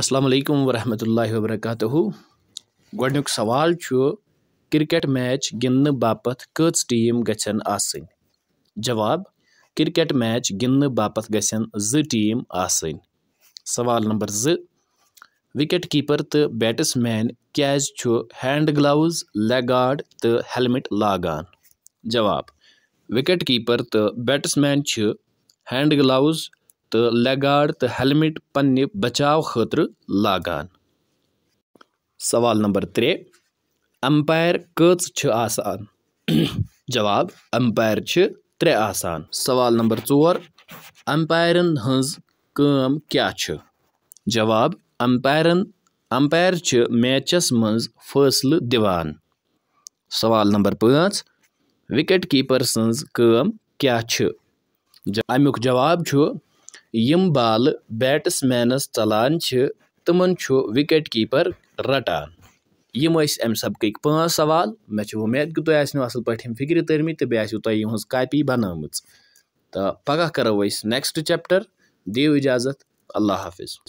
اَسلام علیکُم ورحمۃ اللہ وبرکاتہ گۄڈنیُک سوال چھُ کِرکٹ میچ گِنٛدنہٕ باپتھ کٔژ ٹیٖم گژھن آسٕنۍ جواب کِرکٹ میچ گِنٛدنہٕ باپتھ گژھن زٕ ٹیٖم آسٕنۍ سوال نمبر زٕ وِکٹ کیٖپر تہٕ بیٹٕس مین کیٛازِ چھُ ہینٛڈ گٕلاوُز لیٚگ گاڈ تہٕ ہیلمِٹ لاگان جواب وِکٹ کیٖپر تہٕ بیٹٕس مین چھِ ہینٛڈ گٕلاوُز تہٕ لیگاڈ تہٕ ہیلمٹ پننہِ بچاو خٲطرٕ لاگان سوال نمبر ترٛےٚ امپایر کٔژ چھِ آسان جواب امپایر چھِ ترٛےٚ آسان سوال نمبر ژور امپایرَن ہٕنٛز کٲم کیٛاہ چھِ جواب امپایرَن امپایر چھِ میچَس منٛز فٲصلہٕ دِوان سوال نمبر پانٛژھ وِکٹ کیٖپر سٕنٛز کٲم کیٛاہ چھِ اَمیُک جواب چھُ یِم بالہٕ بیٹٕس مینَس ژلان چھِ تِمَن چھُ وِکٮ۪ٹ کیٖپَر رَٹان یِم ٲسۍ اَمہِ سبقٕکۍ پانٛژھ سوال مےٚ چھِ اُمید کہِ تُہۍ آسنو اَصٕل پٲٹھۍ یِم فِکرِ تٔرمٕتۍ تہٕ بیٚیہِ آسِو تۄہہِ یِہٕنٛز کاپی بَنٲومٕژ تہٕ پَگاہ کَرو أسۍ نٮ۪کسٹ چَپٹَر دِیِو اِجازت اللہ حافِظ